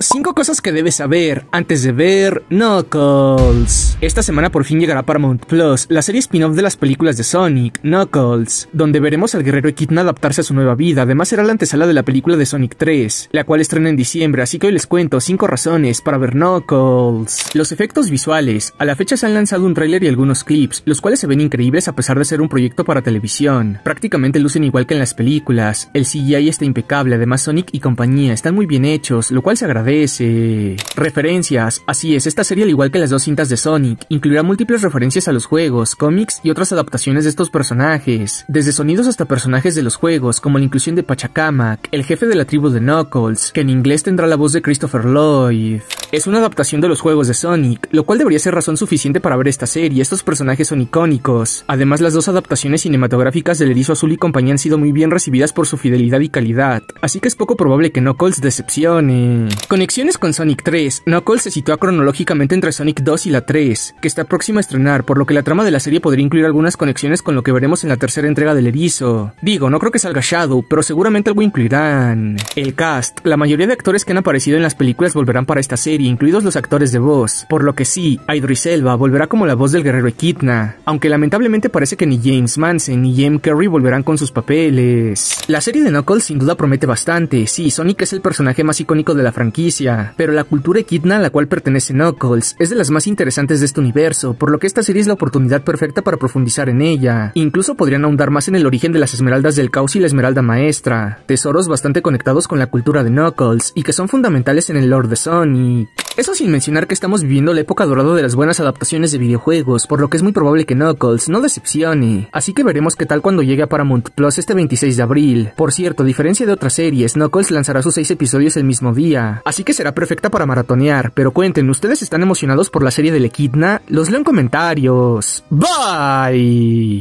5 cosas que debes saber antes de ver Knuckles. Esta semana por fin llegará Paramount Plus, la serie spin-off de las películas de Sonic, Knuckles, donde veremos al guerrero kitna adaptarse a su nueva vida. Además será la antesala de la película de Sonic 3, la cual estrena en diciembre, así que hoy les cuento 5 razones para ver Knuckles. Los efectos visuales. A la fecha se han lanzado un tráiler y algunos clips, los cuales se ven increíbles a pesar de ser un proyecto para televisión. Prácticamente lucen igual que en las películas. El CGI está impecable, además Sonic y compañía están muy bien hechos, lo cual se agradece Referencias. Así es, esta serie, al igual que las dos cintas de Sonic, incluirá múltiples referencias a los juegos, cómics y otras adaptaciones de estos personajes, desde sonidos hasta personajes de los juegos, como la inclusión de Pachacamac, el jefe de la tribu de Knuckles, que en inglés tendrá la voz de Christopher Lloyd. Es una adaptación de los juegos de Sonic, lo cual debería ser razón suficiente para ver esta serie, estos personajes son icónicos. Además, las dos adaptaciones cinematográficas del Erizo Azul y compañía han sido muy bien recibidas por su fidelidad y calidad, así que es poco probable que Knuckles decepcione. Conexiones con Sonic 3. Knuckles se sitúa cronológicamente entre Sonic 2 y la 3, que está próxima a estrenar, por lo que la trama de la serie podría incluir algunas conexiones con lo que veremos en la tercera entrega del Erizo. Digo, no creo que salga Shadow, pero seguramente algo incluirán. El cast. La mayoría de actores que han aparecido en las películas volverán para esta serie incluidos los actores de voz, por lo que sí, Idris Elba volverá como la voz del guerrero Echidna, aunque lamentablemente parece que ni James Manson ni Jim Carrey volverán con sus papeles. La serie de Knuckles sin duda promete bastante, sí, Sonic es el personaje más icónico de la franquicia, pero la cultura Echidna a la cual pertenece Knuckles es de las más interesantes de este universo, por lo que esta serie es la oportunidad perfecta para profundizar en ella. Incluso podrían ahondar más en el origen de las esmeraldas del caos y la esmeralda maestra, tesoros bastante conectados con la cultura de Knuckles y que son fundamentales en el lore de Sonic. Eso sin mencionar que estamos viviendo la época dorada de las buenas adaptaciones de videojuegos, por lo que es muy probable que Knuckles no decepcione. Así que veremos qué tal cuando llegue a Paramount Plus este 26 de abril. Por cierto, a diferencia de otras series, Knuckles lanzará sus 6 episodios el mismo día, así que será perfecta para maratonear. Pero cuenten, ¿ustedes están emocionados por la serie de Lekidna? Los leo en comentarios. Bye.